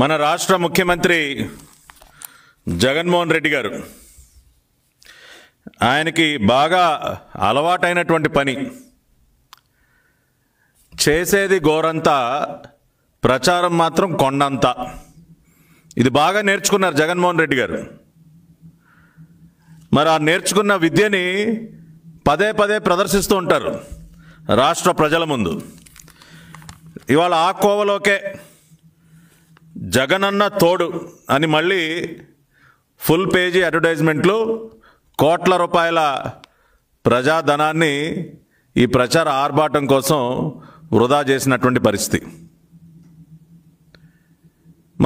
మన రాష్ట్ర ముఖ్యమంత్రి జగన్మోహన్ రెడ్డి గారు ఆయనకి బాగా అలవాటైనటువంటి పని చేసేది గోరంతా ప్రచారం మాత్రం కొండంత ఇది బాగా నేర్చుకున్నారు జగన్మోహన్ రెడ్డి గారు మరి ఆ నేర్చుకున్న విద్యని పదే పదే ప్రదర్శిస్తూ ఉంటారు రాష్ట్ర ప్రజల ముందు ఇవాళ ఆ కోవలోకే జగనన్న తోడు అని మళ్ళీ ఫుల్ పేజీ అడ్వర్టైజ్మెంట్లు కోట్ల రూపాయల ప్రజాధనాన్ని ఈ ప్రచార ఆర్భాటం కోసం వృధా చేసినటువంటి పరిస్థితి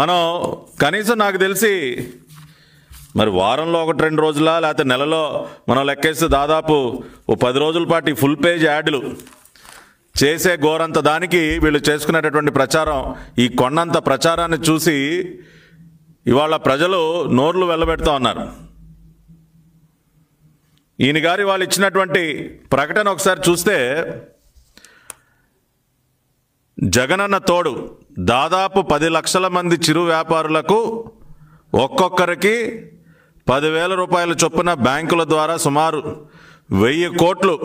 మనం కనీసం నాకు తెలిసి మరి వారంలో ఒకటి రెండు రోజుల లేకపోతే నెలలో మనం లెక్కేస్తే దాదాపు ఓ పది రోజుల పాటు ఫుల్ పేజ్ యాడ్లు చేసే ఘోరంత దానికి వీళ్ళు చేసుకునేటటువంటి ప్రచారం ఈ కొండంత ప్రచారాన్ని చూసి ఇవాళ ప్రజలు నోర్లు వెళ్ళబెడుతూ ఉన్నారు ఈయన గారి వాళ్ళు ఇచ్చినటువంటి ప్రకటన ఒకసారి చూస్తే జగనన్న తోడు దాదాపు పది లక్షల మంది చిరు వ్యాపారులకు ఒక్కొక్కరికి పదివేల రూపాయల చొప్పున బ్యాంకుల ద్వారా సుమారు వెయ్యి కోట్లు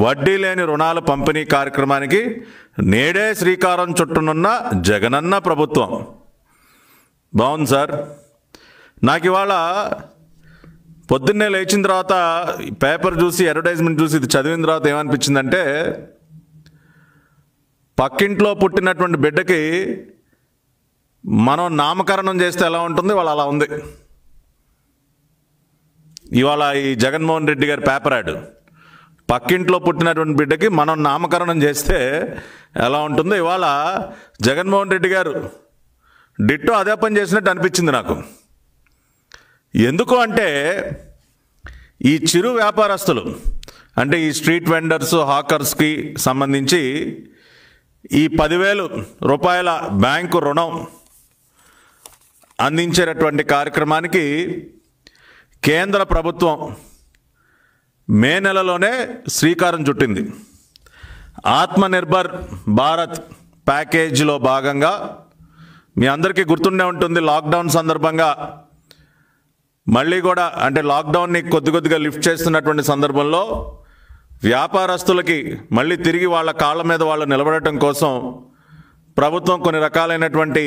వడ్డీ లేని రుణాల పంపిణీ కార్యక్రమానికి నేడే శ్రీకారం చుట్టూనున్న జగనన్న ప్రభుత్వం బాగుంది సార్ నాకు ఇవాళ పొద్దున్నే లేచిన తర్వాత పేపర్ చూసి అడ్వర్టైజ్మెంట్ చూసి ఇది చదివిన తర్వాత ఏమనిపించిందంటే పక్కింట్లో పుట్టినటువంటి బిడ్డకి మనం నామకరణం చేస్తే ఎలా ఉంటుంది వాళ్ళు అలా ఉంది ఇవాళ ఈ జగన్మోహన్ రెడ్డి గారి పేపర్ యాడ్ పక్కింట్లో పుట్టినటువంటి బిడ్డకి మనం నామకరణం చేస్తే ఎలా ఉంటుందో ఇవాళ జగన్మోహన్ రెడ్డి గారు డిట్టో అదే పని చేసినట్టు అనిపించింది నాకు ఎందుకు అంటే ఈ చిరు వ్యాపారస్తులు అంటే ఈ స్ట్రీట్ వెండర్స్ హాకర్స్కి సంబంధించి ఈ పదివేలు రూపాయల బ్యాంకు రుణం అందించేటటువంటి కార్యక్రమానికి కేంద్ర ప్రభుత్వం మే నెలలోనే శ్రీకారం చుట్టింది ఆత్మనిర్భర్ భారత్ ప్యాకేజీలో భాగంగా మీ అందరికీ గుర్తుండే ఉంటుంది లాక్డౌన్ సందర్భంగా మళ్ళీ కూడా అంటే లాక్డౌన్ని కొద్ది కొద్దిగా లిఫ్ట్ చేస్తున్నటువంటి సందర్భంలో వ్యాపారస్తులకి మళ్ళీ తిరిగి వాళ్ళ కాళ్ళ మీద వాళ్ళు నిలబడటం కోసం ప్రభుత్వం కొన్ని రకాలైనటువంటి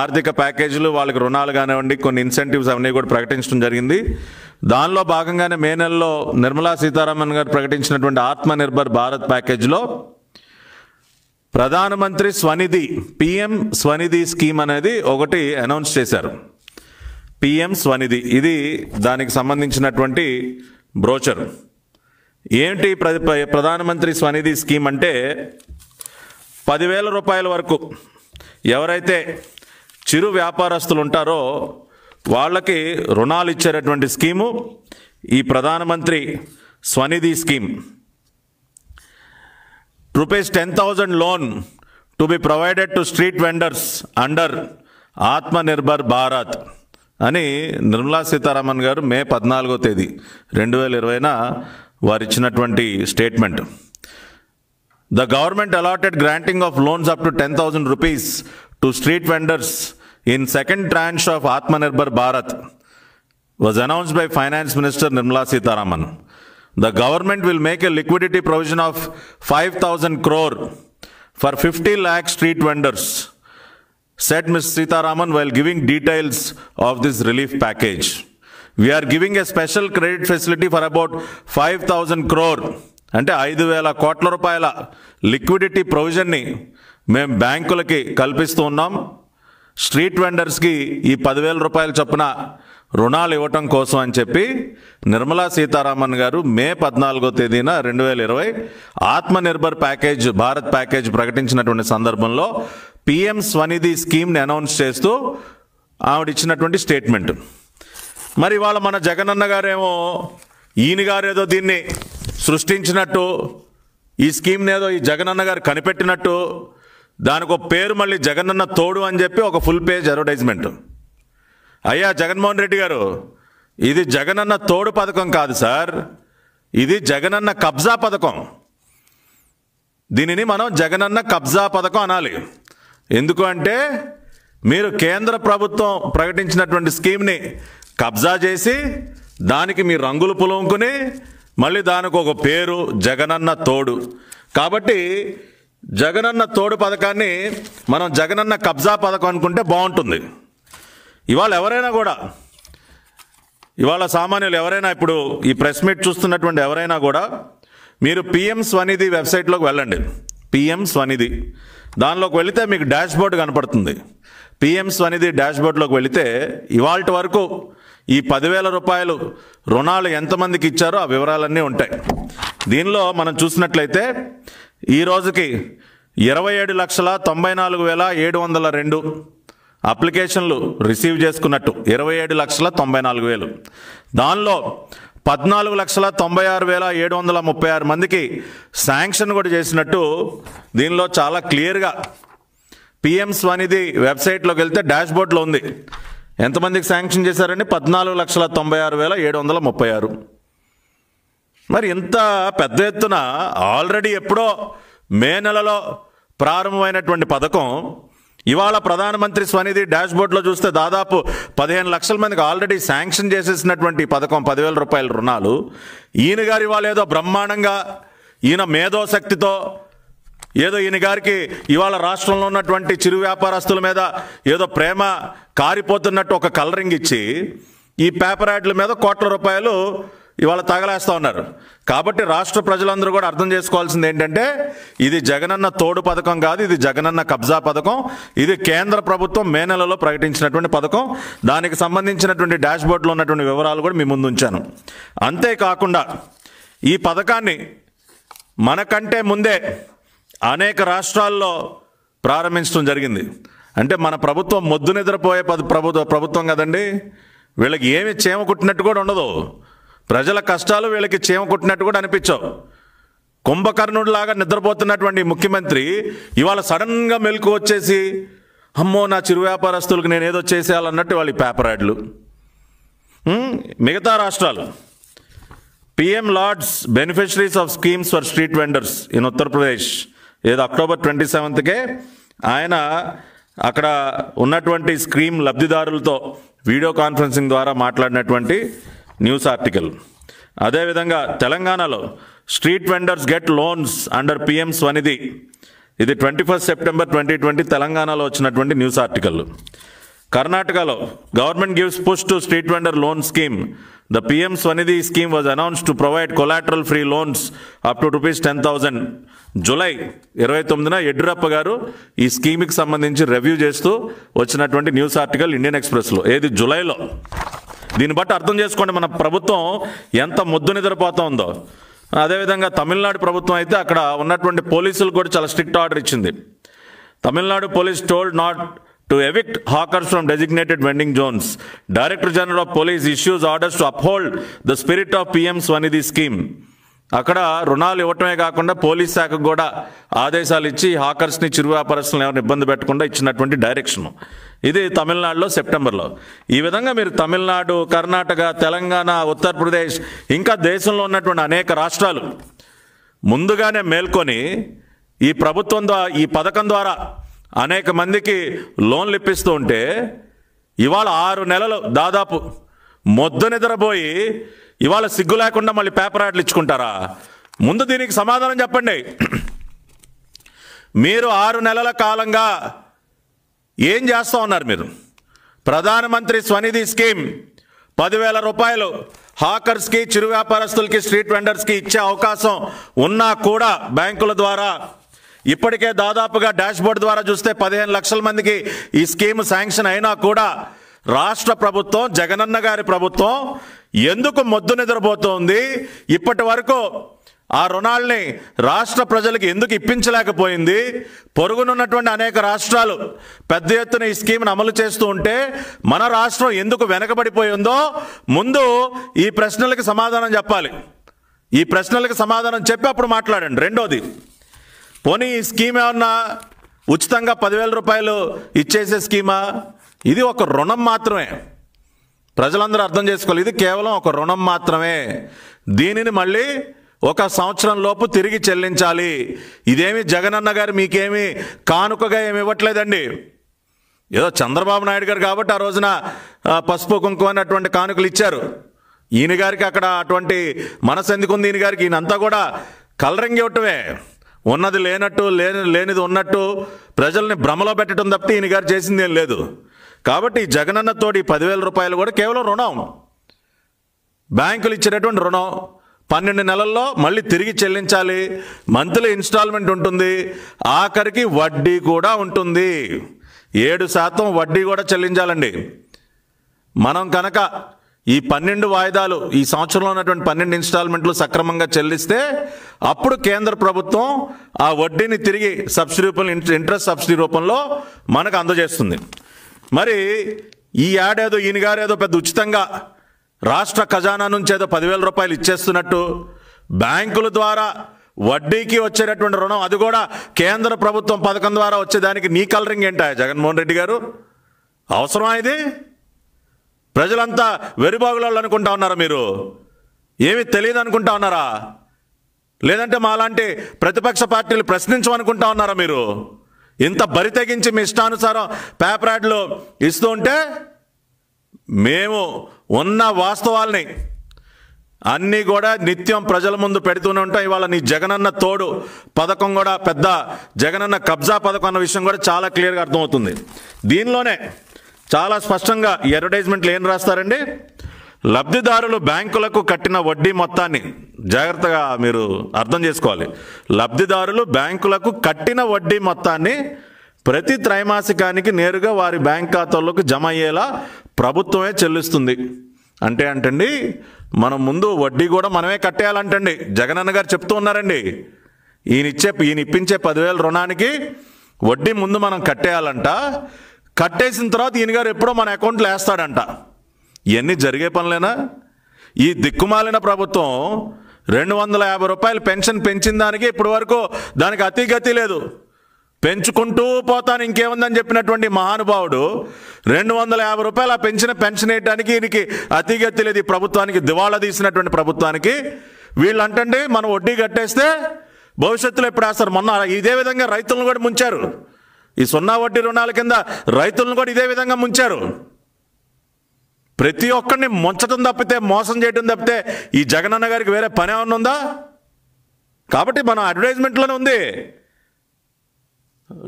ఆర్థిక ప్యాకేజీలు వాళ్ళకి రుణాలు కానివ్వండి కొన్ని ఇన్సెంటివ్స్ అవన్నీ కూడా ప్రకటించడం జరిగింది దానిలో భాగంగానే మే నెలలో నిర్మలా సీతారామన్ గారు ప్రకటించినటువంటి ఆత్మనిర్భర్ భారత్ ప్యాకేజీలో ప్రధానమంత్రి స్వనిధి పిఎం స్వనిధి స్కీమ్ అనేది ఒకటి అనౌన్స్ చేశారు పిఎం స్వనిధి ఇది దానికి సంబంధించినటువంటి బ్రోచర్ ఏంటి ప్రధానమంత్రి స్వనిధి స్కీమ్ అంటే పదివేల రూపాయల వరకు ఎవరైతే చిరు వ్యాపారస్తులు ఉంటారో వాళ్ళకి రుణాలు ఇచ్చేటటువంటి స్కీము ఈ Pradhanmantri Svanidhi scheme rupees ten thousand loan to be provided to street vendors under Atmanirbhar Bharat అని నిర్మలా సీతారామన్ గారు మే పద్నాలుగో తేదీ రెండు వేల ఇరవైన వారు ఇచ్చినటువంటి statement the government allotted granting of loans up to ten thousand rupees to street vendors in second tranche of Atma Nirbhar Bharat was announced by finance minister Nirmala Sitharaman the government will make a liquidity provision of five thousand crore for fifty lakh street vendors said Ms Sitharaman while giving details of this relief package are giving a special credit facility for about five thousand crore అంటే ఐదు వేల కోట్ల రూపాయల liquidity ప్రొవిజన్ని మేము బ్యాంకులకి కల్పిస్తూ ఉన్నాం street వెండర్స్కి ఈ పదివేల రూపాయల చొప్పున రుణాలు ఇవ్వటం కోసం అని చెప్పి నిర్మలా సీతారామన్ గారు మే పద్నాలుగో తేదీన రెండు వేల ఇరవై ఆత్మనిర్భర్ ప్యాకేజ్ భారత్ ప్యాకేజ్ ప్రకటించినటువంటి సందర్భంలో పిఎం స్వనిధి స్కీమ్ని అనౌన్స్ చేస్తూ ఆవిడ ఇచ్చినటువంటి స్టేట్మెంట్ మరి ఇవాళ మన జగనన్న గారేమో ఈయన గారేదో దీన్ని సృష్టించినట్టు ఈ ఏదో ఈ జగనన్న గారు కనిపెట్టినట్టు దానికి ఒక పేరు మళ్ళీ జగనన్న తోడు అని చెప్పి ఒక ఫుల్ పేజ్ అడ్వర్టైజ్మెంట్ అయ్యా జగన్మోహన్ రెడ్డి గారు ఇది జగనన్న తోడు పథకం కాదు సార్ ఇది జగనన్న కబ్జా పథకం దీనిని మనం జగనన్న కబ్జా పథకం అనాలి ఎందుకు అంటే మీరు కేంద్ర ప్రభుత్వం ప్రకటించినటువంటి స్కీమ్ని కబ్జా చేసి దానికి మీ రంగులు పులుముకుని మళ్ళీ దానికి ఒక పేరు జగనన్న తోడు కాబట్టి జగనన్న తోడు పథకాన్ని మనం జగనన్న కబ్జా పథకం అనుకుంటే బాగుంటుంది ఇవాళ ఎవరైనా కూడా ఇవాళ సామాన్యులు ఎవరైనా ఇప్పుడు ఈ ప్రెస్ మీట్ చూస్తున్నటువంటి ఎవరైనా కూడా మీరు పిఎం స్వనిధి వెబ్సైట్లోకి వెళ్ళండి పిఎం స్వనిధి దానిలోకి వెళితే మీకు డాష్ బోర్డ్ కనపడుతుంది పిఎం స్వనిధి బోర్డ్లోకి వెళితే ఇవాళ వరకు ఈ పదివేల రూపాయలు రుణాలు ఎంతమందికి ఇచ్చారో ఆ వివరాలన్నీ ఉంటాయి దీనిలో మనం చూసినట్లయితే ఈ రోజుకి ఇరవై ఏడు లక్షల తొంభై నాలుగు వేల ఏడు వందల రెండు అప్లికేషన్లు రిసీవ్ చేసుకున్నట్టు ఇరవై ఏడు లక్షల తొంభై నాలుగు వేలు దానిలో పద్నాలుగు లక్షల తొంభై ఆరు వేల ఏడు వందల ముప్పై ఆరు మందికి శాంక్షన్ కూడా చేసినట్టు దీనిలో చాలా క్లియర్గా పిఎం స్వనిధి వెబ్సైట్లోకి వెళ్తే డాష్ బోర్డ్లో ఉంది ఎంతమందికి శాంక్షన్ చేశారండి పద్నాలుగు లక్షల తొంభై ఆరు వేల ఏడు వందల ముప్పై ఆరు మరి ఇంత పెద్ద ఎత్తున ఆల్రెడీ ఎప్పుడో మే నెలలో ప్రారంభమైనటువంటి పథకం ఇవాళ ప్రధానమంత్రి స్వనిధి డాష్బోర్డ్లో చూస్తే దాదాపు పదిహేను లక్షల మందికి ఆల్రెడీ శాంక్షన్ చేసేసినటువంటి పథకం పదివేల రూపాయల రుణాలు ఈయన గారి ఇవాళ ఏదో బ్రహ్మాండంగా ఈయన మేధోశక్తితో ఏదో ఈయన గారికి ఇవాళ రాష్ట్రంలో ఉన్నటువంటి చిరు వ్యాపారస్తుల మీద ఏదో ప్రేమ కారిపోతున్నట్టు ఒక కలరింగ్ ఇచ్చి ఈ పేపర్ యాడ్ల మీద కోట్ల రూపాయలు ఇవాళ తగలేస్తూ ఉన్నారు కాబట్టి రాష్ట్ర ప్రజలందరూ కూడా అర్థం చేసుకోవాల్సింది ఏంటంటే ఇది జగనన్న తోడు పథకం కాదు ఇది జగనన్న కబ్జా పథకం ఇది కేంద్ర ప్రభుత్వం మే నెలలో ప్రకటించినటువంటి పథకం దానికి సంబంధించినటువంటి డాష్బోర్డ్లో ఉన్నటువంటి వివరాలు కూడా మీ ముందు ఉంచాను అంతేకాకుండా ఈ పథకాన్ని మనకంటే ముందే అనేక రాష్ట్రాల్లో ప్రారంభించడం జరిగింది అంటే మన ప్రభుత్వం మొద్దు నిద్రపోయే ప్రభుత్వం కదండి వీళ్ళకి ఏమి చేమ కుట్టినట్టు కూడా ఉండదు ప్రజల కష్టాలు వీళ్ళకి చేమ కుట్టినట్టు కూడా అనిపించవు కుంభకర్ణుడిలాగా నిద్రపోతున్నటువంటి ముఖ్యమంత్రి ఇవాళ సడన్గా మెలకు వచ్చేసి అమ్మో నా చిరు వ్యాపారస్తులకు నేను ఏదో చేసేయాలన్నట్టు వాళ్ళ పేపర్ యాడ్లు మిగతా రాష్ట్రాలు పిఎం లార్డ్స్ beneficiaries of schemes for street vendors in Uttar Pradesh ఏదో అక్టోబర్ ట్వంటీ సెవెంత్కే ఆయన అక్కడ ఉన్నటువంటి స్కీమ్ లబ్ధిదారులతో వీడియో కాన్ఫరెన్సింగ్ ద్వారా మాట్లాడినటువంటి న్యూస్ ఆర్టికల్ అదేవిధంగా తెలంగాణలో street vendors get loans under PM Svanidhi ఇది twenty first September twenty twenty తెలంగాణలో వచ్చినటువంటి న్యూస్ ఆర్టికల్ కర్ణాటకలో government gives push to street vendor loan scheme the PM Svanidhi scheme was announce to provide collateral free loans up to rupees ten thousand జులై ఇరవై తొమ్మిదిన యడ్యూరప్ప గారు ఈ స్కీమ్కి సంబంధించి రివ్యూ చేస్తూ వచ్చినటువంటి న్యూస్ ఆర్టికల్ ఇండియన్ ఎక్స్ప్రెస్లో ఏది జూలైలో దీన్ని బట్టి అర్థం చేసుకోండి మన ప్రభుత్వం ఎంత ముద్దు నిద్రపోతుందో అదేవిధంగా తమిళనాడు ప్రభుత్వం అయితే అక్కడ ఉన్నటువంటి పోలీసులు కూడా చాలా స్ట్రిక్ట్ ఆర్డర్ ఇచ్చింది Tamil Nadu police told not to evict hawkers from designated vending zones director general of police issues orders to uphold the spirit of PM Svanidhi scheme అక్కడ రుణాలు ఇవ్వటమే కాకుండా పోలీస్ శాఖకు కూడా ఆదేశాలు ఇచ్చి హాకర్స్ని చిరు వ్యాపారస్తులను ఎవరిని ఇబ్బంది పెట్టకుండా ఇచ్చినటువంటి డైరెక్షన్ ఇది తమిళనాడులో సెప్టెంబర్లో ఈ విధంగా మీరు తమిళనాడు కర్ణాటక తెలంగాణ ఉత్తరప్రదేశ్ ఇంకా దేశంలో ఉన్నటువంటి అనేక రాష్ట్రాలు ముందుగానే మేల్కొని ఈ ప్రభుత్వం ద్వారా ఈ పథకం ద్వారా అనేక మందికి లోన్లు ఇప్పిస్తూ ఉంటే ఇవాళ ఆరు నెలలు దాదాపు మొద్దు నిద్రపోయి ఇవాళ సిగ్గు లేకుండా మళ్ళీ పేపర్ యాడ్లు ఇచ్చుకుంటారా ముందు దీనికి సమాధానం చెప్పండి మీరు ఆరు నెలల కాలంగా ఏం చేస్తూ ఉన్నారు మీరు ప్రధానమంత్రి స్వనిధి స్కీమ్ పదివేల రూపాయలు హాకర్స్కి చిరు వ్యాపారస్తులకి స్ట్రీట్ వెండర్స్కి ఇచ్చే అవకాశం ఉన్నా కూడా బ్యాంకుల ద్వారా ఇప్పటికే దాదాపుగా డాష్బోర్డ్ ద్వారా చూస్తే పదిహేను లక్షల మందికి ఈ స్కీమ్ శాంక్షన్ అయినా కూడా రాష్ట్ర ప్రభుత్వం జగనన్న గారి ప్రభుత్వం ఎందుకు మొద్దు నిద్రపోతోంది ఇప్పటి వరకు ఆ రుణాల్ని రాష్ట్ర ప్రజలకు ఎందుకు ఇప్పించలేకపోయింది పొరుగునున్నటువంటి అనేక రాష్ట్రాలు పెద్ద ఎత్తున ఈ స్కీమ్ను అమలు చేస్తూ ఉంటే మన రాష్ట్రం ఎందుకు వెనకబడిపోయిందో ముందు ఈ ప్రశ్నలకు సమాధానం చెప్పాలి ఈ ప్రశ్నలకు సమాధానం చెప్పి అప్పుడు మాట్లాడండి రెండోది పోనీ ఈ స్కీమ్ ఏమన్నా ఉచితంగా పదివేల రూపాయలు ఇచ్చేసే స్కీమా ఇది ఒక రుణం మాత్రమే ప్రజలందరూ అర్థం చేసుకోవాలి ఇది కేవలం ఒక రుణం మాత్రమే దీనిని మళ్ళీ ఒక సంవత్సరం లోపు తిరిగి చెల్లించాలి ఇదేమి జగనన్న గారు మీకేమి కానుకగా ఏమి ఇవ్వట్లేదండి ఏదో చంద్రబాబు నాయుడు గారు కాబట్టి ఆ రోజున పసుపు కుంకుమ అనేటువంటి కానుకలు ఇచ్చారు ఈయన గారికి అక్కడ అటువంటి మనసు ఎందుకు ఉంది ఈయన గారికి ఈయనంతా కూడా కలరింగ్ ఇవ్వటమే ఉన్నది లేనట్టు లేని లేనిది ఉన్నట్టు ప్రజల్ని భ్రమలో పెట్టడం తప్పితే ఈయన గారు చేసింది ఏం లేదు కాబట్టి జగనన్నతోటి పదివేల రూపాయలు కూడా కేవలం రుణం బ్యాంకులు ఇచ్చేటటువంటి రుణం పన్నెండు నెలల్లో మళ్ళీ తిరిగి చెల్లించాలి మంత్లీ ఇన్స్టాల్మెంట్ ఉంటుంది ఆఖరికి వడ్డీ కూడా ఉంటుంది ఏడు శాతం వడ్డీ కూడా చెల్లించాలండి మనం కనుక ఈ పన్నెండు వాయిదాలు ఈ సంవత్సరంలో ఉన్నటువంటి పన్నెండు ఇన్స్టాల్మెంట్లు సక్రమంగా చెల్లిస్తే అప్పుడు కేంద్ర ప్రభుత్వం ఆ వడ్డీని తిరిగి సబ్సిడీ రూపంలో ఇంట్రెస్ట్ సబ్సిడీ రూపంలో మనకు అందజేస్తుంది మరి ఈ ఏడాదో ఈయనగారేదో పెద్ద ఉచితంగా రాష్ట్ర ఖజానా నుంచి ఏదో పదివేల రూపాయలు ఇచ్చేస్తున్నట్టు బ్యాంకుల ద్వారా వడ్డీకి వచ్చేటటువంటి రుణం అది కూడా కేంద్ర ప్రభుత్వం పథకం ద్వారా వచ్చేదానికి నీ కలరింగ్ ఏంటా జగన్మోహన్ రెడ్డి గారు అవసరమా ఇది ప్రజలంతా వెరిబాగులలో అనుకుంటా ఉన్నారా మీరు ఏమి తెలియదు అనుకుంటా ఉన్నారా లేదంటే మాలాంటి ప్రతిపక్ష పార్టీలు ప్రశ్నించమనుకుంటా ఉన్నారా మీరు ఇంత బరి తెగించి మీ ఇష్టానుసారం పేపరాడ్లో ఇస్తూ ఉంటే మేము ఉన్న వాస్తవాల్ని అన్నీ కూడా నిత్యం ప్రజల ముందు పెడుతూనే ఉంటాం ఇవాళ నీ జగనన్న తోడు పథకం కూడా పెద్ద జగనన్న కబ్జా పథకం అన్న విషయం కూడా చాలా క్లియర్గా అర్థమవుతుంది దీనిలోనే చాలా స్పష్టంగా అడ్వర్టైజ్మెంట్లు ఏం రాస్తారండి లబ్ధిదారులు బ్యాంకులకు కట్టిన వడ్డీ మొత్తాన్ని జాగ్రత్తగా మీరు అర్థం చేసుకోవాలి లబ్ధిదారులు బ్యాంకులకు కట్టిన వడ్డీ మొత్తాన్ని ప్రతి త్రైమాసికానికి నేరుగా వారి బ్యాంక్ ఖాతాల్లోకి జమ అయ్యేలా ప్రభుత్వమే చెల్లిస్తుంది అంటే అంటండి మనం ముందు వడ్డీ కూడా మనమే కట్టేయాలంటండి జగనన్న గారు చెప్తూ ఉన్నారండి ఈయన ఇచ్చే ఈయన ఇప్పించే పదివేల రుణానికి వడ్డీ ముందు మనం కట్టేయాలంట కట్టేసిన తర్వాత ఈయన గారు ఎప్పుడో మన అకౌంట్లో వేస్తాడంట ఇవన్నీ జరిగే పనులేనా ఈ దిక్కుమాలిన ప్రభుత్వం రెండు వందల యాభై రూపాయలు పెన్షన్ పెంచిన దానికి ఇప్పటి వరకు దానికి అతి గతి లేదు పెంచుకుంటూ పోతాను ఇంకేముందని చెప్పినటువంటి మహానుభావుడు రెండు వందల యాభై రూపాయలు ఆ పెంచిన పెన్షన్ వేయడానికి ఈయనకి అతిగతి లేదు ఈ ప్రభుత్వానికి దివాళా తీసినటువంటి ప్రభుత్వానికి వీళ్ళు అంటే మనం వడ్డీ కట్టేస్తే భవిష్యత్తులో ఎప్పుడు వేస్తారు మొన్న ఇదే విధంగా రైతులను కూడా ముంచారు ఈ సున్నా వడ్డీ రుణాల కింద రైతులను కూడా ఇదే విధంగా ముంచారు ప్రతి ఒక్కరిని ముంచడం తప్పితే మోసం చేయడం తప్పితే ఈ జగనన్న గారికి వేరే పని ఏమన్నా ఉందా కాబట్టి మన అడ్వర్టైజ్మెంట్లోనే ఉంది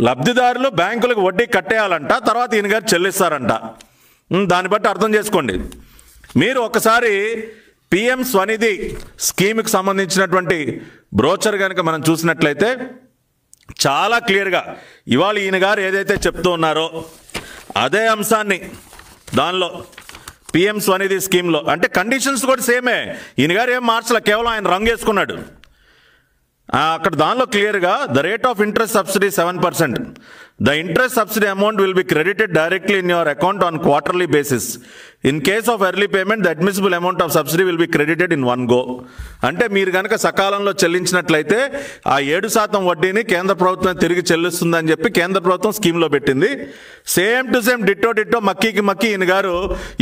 లబ్ధిదారులు బ్యాంకులకు వడ్డీ కట్టేయాలంట తర్వాత ఈయన గారు చెల్లిస్తారంట దాన్ని బట్టి అర్థం చేసుకోండి మీరు ఒకసారి పిఎం స్వనిధి స్కీమ్కి సంబంధించినటువంటి బ్రోచర్ కనుక మనం చూసినట్లయితే చాలా క్లియర్గా ఇవాళ ఈయన గారు ఏదైతే చెప్తూ ఉన్నారో అదే అంశాన్ని దానిలో పిఎం స్వనిధి స్కీమ్లో అంటే కండిషన్స్ కూడా సేమే ఈయన గారు ఏం మార్చలే కేవలం ఆయన రంగు వేసుకున్నాడు అక్కడ దానిలో క్లియర్గా the rate of interest subsidy seven percent the interest subsidy amount will be credited directly in your account on quarterly basis in case of early payment the admissible amount of subsidy will be credited in one go అంటే మీరు కనుక సకాలంలో చెల్లించినట్లయితే ఆ ఏడు శాతం వడ్డీని కేంద్ర ప్రభుత్వం తిరిగి చెల్లిస్తుందని చెప్పి కేంద్ర ప్రభుత్వం స్కీమ్లో పెట్టింది same to same ditto ditto మక్కీకి మక్కి ఈయన గారు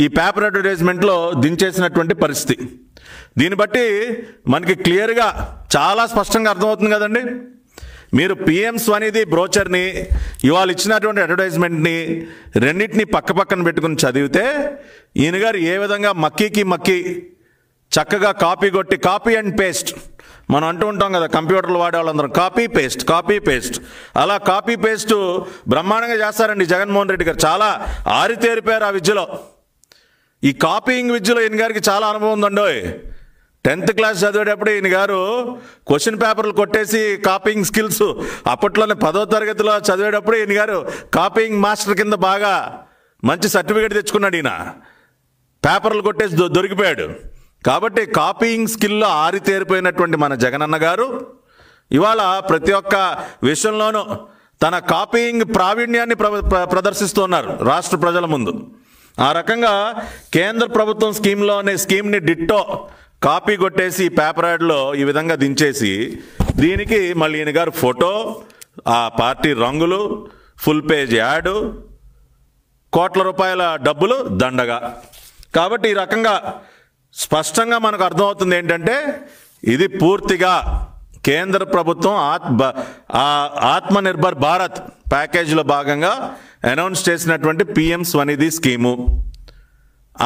ఈ పేపర్ అడ్వర్టైజ్మెంట్లో దించేసినటువంటి పరిస్థితి దీన్ని బట్టి మనకి క్లియర్గా చాలా స్పష్టంగా అర్థమవుతుంది కదండి మీరు పిఎం స్వనిధి బ్రోచర్ని ఇవాళ ఇచ్చినటువంటి అడ్వర్టైజ్మెంట్ని రెండింటిని పక్క పక్కన పెట్టుకుని చదివితే ఈయన గారు ఏ విధంగా మక్కీకి మక్కి చక్కగా కాపీ కొట్టి కాపీ అండ్ పేస్ట్ మనం అంటూ ఉంటాం కదా కంప్యూటర్లు వాడే వాళ్ళందరూ కాపీ పేస్ట్ కాపీ పేస్ట్ అలా కాపీ పేస్ట్ బ్రహ్మాండంగా చేస్తారండి జగన్మోహన్ రెడ్డి గారు చాలా ఆరితేరిపోయారు ఆ విద్యలో ఈ కాపీయింగ్ విద్యలో ఈయన గారికి చాలా అనుభవం ఉందండోయ్ టెన్త్ క్లాస్ చదివేటప్పుడు ఈయన గారు క్వశ్చన్ పేపర్లు కొట్టేసి కాపింగ్ స్కిల్స్ అప్పట్లోనే పదో తరగతిలో చదివేటప్పుడు ఈయన గారు కాపింగ్ మాస్టర్ కింద బాగా మంచి సర్టిఫికేట్ తెచ్చుకున్నాడు ఈయన పేపర్లు కొట్టేసి దొరికిపోయాడు కాబట్టి కాపీయింగ్ స్కిల్లో ఆరితేరిపోయినటువంటి మన జగనన్న గారు ఇవాళ ప్రతి ఒక్క విషయంలోనూ తన కాపీయింగ్ ప్రావీణ్యాన్ని ప్రదర్శిస్తున్నారు రాష్ట్ర ప్రజల ముందు ఆ రకంగా కేంద్ర ప్రభుత్వం స్కీమ్లోనే స్కీమ్ని డిట్టో కాపీ కొట్టేసి పేపర్ యాడ్లో ఈ విధంగా దించేసి దీనికి మళ్ళీ ఈయన గారు ఫోటో ఆ పార్టీ రంగులు ఫుల్ పేజ్ యాడు కోట్ల రూపాయల డబ్బులు దండగా కాబట్టి ఈ రకంగా స్పష్టంగా మనకు అర్థమవుతుంది ఏంటంటే ఇది పూర్తిగా కేంద్ర ప్రభుత్వం ఆత్మ ఆత్మనిర్భర్ భారత్ ప్యాకేజీలో భాగంగా అనౌన్స్ చేసినటువంటి పిఎం స్వనిధి స్కీము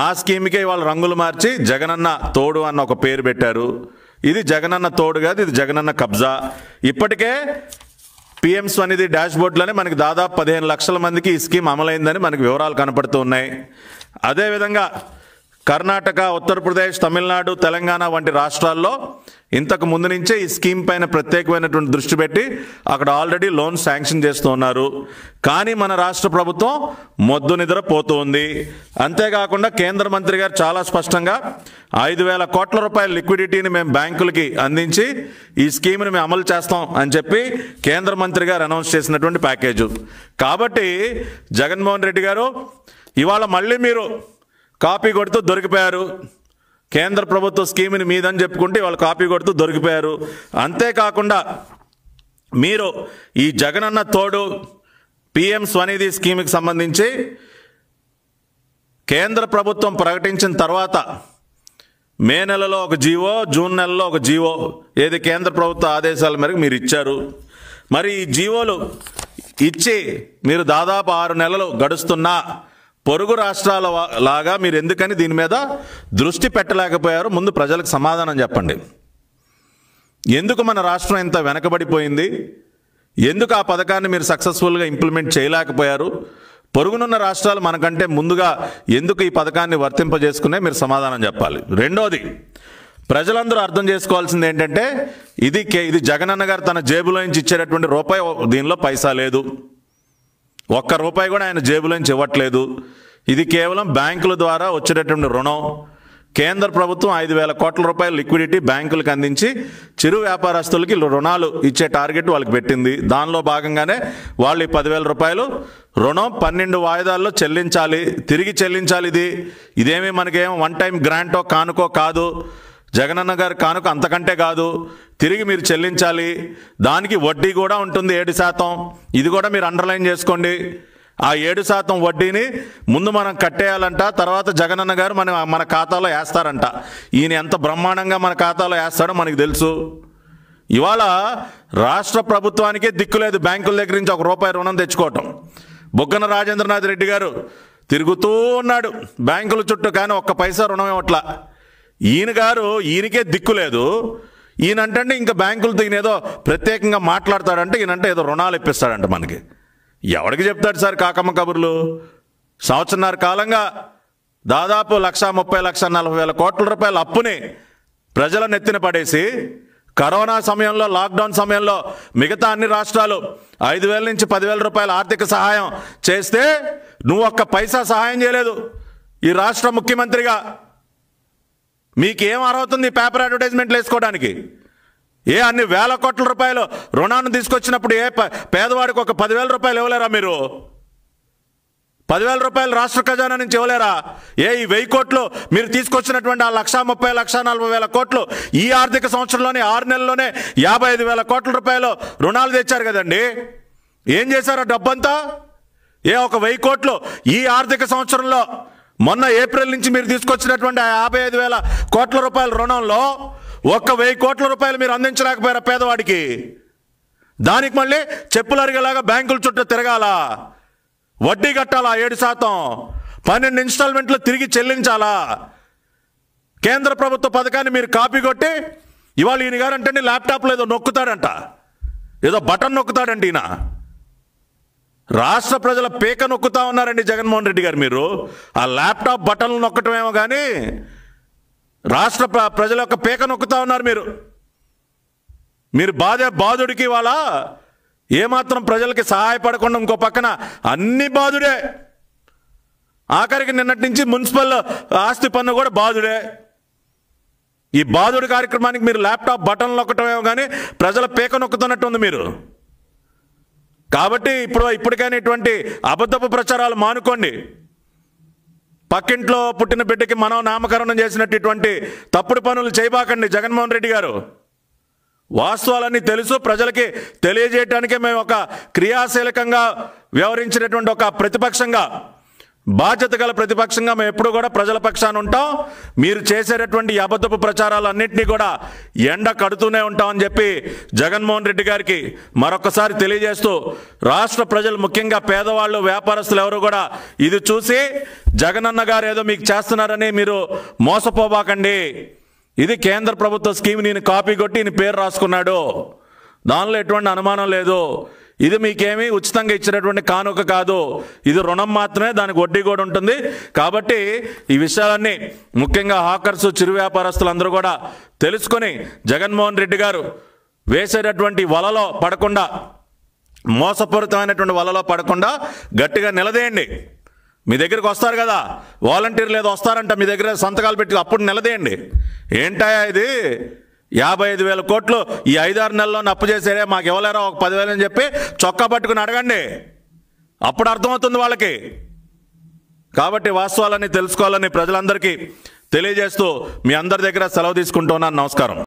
ఆ స్కీమ్కే వాళ్ళు రంగులు మార్చి జగనన్న తోడు అన్న ఒక పేరు పెట్టారు ఇది జగనన్న తోడు కాదు ఇది జగనన్న కబ్జా ఇప్పటికే పిఎం స్వనిధి బోర్డులోనే మనకి దాదాపు పదిహేను లక్షల మందికి ఈ స్కీమ్ అమలైందని మనకి వివరాలు కనపడుతూ ఉన్నాయి అదేవిధంగా కర్ణాటక ఉత్తరప్రదేశ్ తమిళనాడు తెలంగాణ వంటి రాష్ట్రాల్లో ఇంతకు ముందు నుంచే ఈ స్కీమ్ పైన ప్రత్యేకమైనటువంటి దృష్టి పెట్టి అక్కడ ఆల్రెడీ లోన్ శాంక్షన్ చేస్తున్నారు కానీ మన రాష్ట్ర ప్రభుత్వం మొద్దు నిద్ర పోతుంది అంతేకాకుండా కేంద్ర మంత్రి గారు చాలా స్పష్టంగా ఐదు వేల కోట్ల రూపాయల లిక్విడిటీని మేము బ్యాంకులకి అందించి ఈ స్కీమ్ని మేము అమలు చేస్తాం అని చెప్పి కేంద్ర మంత్రి గారు అనౌన్స్ చేసినటువంటి ప్యాకేజు కాబట్టి జగన్మోహన్ రెడ్డి గారు ఇవాళ మళ్ళీ మీరు కాపీ కొడుతూ దొరికిపోయారు కేంద్ర ప్రభుత్వ స్కీమ్ని మీదని చెప్పుకుంటే వాళ్ళు కాపీ కొడుతూ దొరికిపోయారు అంతేకాకుండా మీరు ఈ జగనన్న తోడు పిఎం స్వనిధి స్కీమ్కి సంబంధించి కేంద్ర ప్రభుత్వం ప్రకటించిన తర్వాత మే నెలలో ఒక జీవో జూన్ నెలలో ఒక జీవో ఏది కేంద్ర ప్రభుత్వ ఆదేశాల మేరకు మీరు ఇచ్చారు మరి ఈ జీవోలు ఇచ్చి మీరు దాదాపు ఆరు నెలలు గడుస్తున్నా పొరుగు రాష్ట్రాల లాగా మీరు ఎందుకని దీని మీద దృష్టి పెట్టలేకపోయారు ముందు ప్రజలకు సమాధానం చెప్పండి ఎందుకు మన రాష్ట్రం ఇంత వెనకబడిపోయింది ఎందుకు ఆ పథకాన్ని మీరు సక్సెస్ఫుల్గా ఇంప్లిమెంట్ చేయలేకపోయారు పొరుగునున్న రాష్ట్రాలు మనకంటే ముందుగా ఎందుకు ఈ పథకాన్ని వర్తింపజేసుకునే మీరు సమాధానం చెప్పాలి రెండోది ప్రజలందరూ అర్థం చేసుకోవాల్సింది ఏంటంటే ఇది ఇది జగనన్న గారు తన జేబులో నుంచి ఇచ్చేటటువంటి రూపాయి దీనిలో పైసా లేదు ఒక్క రూపాయి కూడా ఆయన జేబులోంచి ఇవ్వట్లేదు ఇది కేవలం బ్యాంకుల ద్వారా వచ్చేటటువంటి రుణం కేంద్ర ప్రభుత్వం ఐదు వేల కోట్ల రూపాయల లిక్విడిటీ బ్యాంకులకు అందించి చిరు వ్యాపారస్తులకి రుణాలు ఇచ్చే టార్గెట్ వాళ్ళకి పెట్టింది దానిలో భాగంగానే వాళ్ళు ఈ పదివేల రూపాయలు రుణం పన్నెండు వాయిదాల్లో చెల్లించాలి తిరిగి చెల్లించాలి ఇది ఇదేమి మనకేం వన్ టైం గ్రాంటో కానుకో కాదు జగనన్న గారి కానుక అంతకంటే కాదు తిరిగి మీరు చెల్లించాలి దానికి వడ్డీ కూడా ఉంటుంది ఏడు శాతం ఇది కూడా మీరు అండర్లైన్ చేసుకోండి ఆ ఏడు శాతం వడ్డీని ముందు మనం కట్టేయాలంట తర్వాత జగనన్న గారు మన మన ఖాతాలో వేస్తారంట ఈయన ఎంత బ్రహ్మాండంగా మన ఖాతాలో వేస్తాడో మనకు తెలుసు ఇవాళ రాష్ట్ర ప్రభుత్వానికే దిక్కులేదు బ్యాంకుల దగ్గర నుంచి ఒక రూపాయి రుణం తెచ్చుకోవటం బొగ్గన రాజేంద్రనాథ్ రెడ్డి గారు తిరుగుతూ ఉన్నాడు బ్యాంకుల చుట్టూ కానీ ఒక్క పైసా రుణం ఇవ్వట్లా ఈయన గారు ఈయనకే దిక్కు లేదు ఈయనంటే ఇంకా బ్యాంకులతో ఈయన ఏదో ప్రత్యేకంగా మాట్లాడతాడంటే ఈయనంటే ఏదో రుణాలు ఇప్పిస్తాడంట మనకి ఎవరికి చెప్తాడు సార్ కాకమ్మ కబుర్లు సంవత్సరన్నర కాలంగా దాదాపు లక్ష ముప్పై లక్ష నలభై వేల కోట్ల రూపాయల అప్పుని ప్రజల నెత్తిన పడేసి కరోనా సమయంలో లాక్డౌన్ సమయంలో మిగతా అన్ని రాష్ట్రాలు ఐదు వేల నుంచి పదివేల రూపాయల ఆర్థిక సహాయం చేస్తే నువ్వు ఒక్క పైసా సహాయం చేయలేదు ఈ రాష్ట్ర ముఖ్యమంత్రిగా మీకేం అర్హత ఉంది పేపర్ అడ్వర్టైజ్మెంట్లు వేసుకోవడానికి ఏ అన్ని వేల కోట్ల రూపాయలు రుణాన్ని తీసుకొచ్చినప్పుడు ఏ పేదవాడికి ఒక పదివేల రూపాయలు ఇవ్వలేరా మీరు పదివేల రూపాయలు రాష్ట్ర ఖజానా నుంచి ఇవ్వలేరా ఏ ఈ వెయ్యి కోట్లు మీరు తీసుకొచ్చినటువంటి ఆ లక్ష ముప్పై లక్ష నలభై వేల కోట్లు ఈ ఆర్థిక సంవత్సరంలోనే ఆరు నెలల్లోనే యాభై ఐదు వేల కోట్ల రూపాయలు రుణాలు తెచ్చారు కదండి ఏం చేశారా డబ్బంతా ఏ ఒక వెయ్యి కోట్లు ఈ ఆర్థిక సంవత్సరంలో మొన్న ఏప్రిల్ నుంచి మీరు తీసుకొచ్చినటువంటి ఆ యాభై ఐదు వేల కోట్ల రూపాయల రుణంలో ఒక్క వెయ్యి కోట్ల రూపాయలు మీరు అందించలేకపోయారా పేదవాడికి దానికి మళ్ళీ చెప్పులు అరిగేలాగా బ్యాంకుల చుట్టూ తిరగాల వడ్డీ కట్టాలా ఏడు శాతం పన్నెండు ఇన్స్టాల్మెంట్లు తిరిగి చెల్లించాలా కేంద్ర ప్రభుత్వ పథకాన్ని మీరు కాపీ కొట్టి ఇవాళ ఈయన గారంటే ల్యాప్టాప్లో ఏదో నొక్కుతాడంట ఏదో బటన్ నొక్కుతాడంట ఈయన రాష్ట్ర ప్రజల పీక నొక్కుతా ఉన్నారండి జగన్మోహన్ రెడ్డి గారు మీరు ఆ ల్యాప్టాప్ బటన్లు నొక్కటమేమో కానీ రాష్ట్ర ప్రజల యొక్క పీక నొక్కుతా ఉన్నారు మీరు మీరు బాధ బాధుడికి ఇవాళ ఏమాత్రం ప్రజలకి సహాయపడకుండా ఇంకో పక్కన అన్ని బాధుడే ఆఖరికి నిన్నటి నుంచి మున్సిపల్ ఆస్తి పన్ను కూడా బాధుడే ఈ బాధుడి కార్యక్రమానికి మీరు ల్యాప్టాప్ బటన్లు నొక్కటమేమో కానీ ప్రజల పీక నొక్కుతున్నట్టు ఉంది మీరు కాబట్టి ఇప్పుడు ఇప్పటికైనా ఇటువంటి అబద్ధపు ప్రచారాలు మానుకోండి పక్కింట్లో పుట్టిన బిడ్డకి మనం నామకరణం చేసినట్టు ఇటువంటి తప్పుడు పనులు చేయబాకండి జగన్మోహన్ రెడ్డి గారు వాస్తవాలన్నీ తెలుసు ప్రజలకి తెలియజేయటానికే మేము ఒక క్రియాశీలకంగా వ్యవహరించినటువంటి ఒక ప్రతిపక్షంగా బాధ్యత గల ప్రతిపక్షంగా మేము ఎప్పుడు కూడా ప్రజల పక్షాన్ని ఉంటాం మీరు చేసేటటువంటి అబద్ధపు ప్రచారాలన్నింటినీ కూడా ఎండ కడుతూనే ఉంటామని చెప్పి జగన్మోహన్ రెడ్డి గారికి మరొకసారి తెలియజేస్తూ రాష్ట్ర ప్రజలు ముఖ్యంగా పేదవాళ్ళు వ్యాపారస్తులు ఎవరు కూడా ఇది చూసి జగనన్న గారు ఏదో మీకు చేస్తున్నారని మీరు మోసపోబాకండి ఇది కేంద్ర ప్రభుత్వ స్కీమ్ నేను కాపీ కొట్టి పేరు రాసుకున్నాడు దానిలో ఎటువంటి అనుమానం లేదు ఇది మీకేమీ ఉచితంగా ఇచ్చినటువంటి కానుక కాదు ఇది రుణం మాత్రమే దానికి వడ్డీ కూడా ఉంటుంది కాబట్టి ఈ విషయాలన్నీ ముఖ్యంగా హాకర్స్ చిరు వ్యాపారస్తులందరూ కూడా తెలుసుకొని జగన్మోహన్ రెడ్డి గారు వేసేటటువంటి వలలో పడకుండా మోసపూరితమైనటువంటి వలలో పడకుండా గట్టిగా నిలదేయండి మీ దగ్గరికి వస్తారు కదా వాలంటీర్లు ఏదో వస్తారంట మీ దగ్గర సంతకాలు పెట్టి అప్పుడు నిలదేయండి ఏంటాయా ఇది యాభై ఐదు వేల కోట్లు ఈ ఐదారు నెలల్లో నప్పు చేశారే మాకు ఇవ్వలేరా ఒక పదివేలు అని చెప్పి చొక్కా పట్టుకుని అడగండి అప్పుడు అర్థమవుతుంది వాళ్ళకి కాబట్టి వాస్తవాలని తెలుసుకోవాలని ప్రజలందరికీ తెలియజేస్తూ మీ అందరి దగ్గర సెలవు తీసుకుంటున్నాను నమస్కారం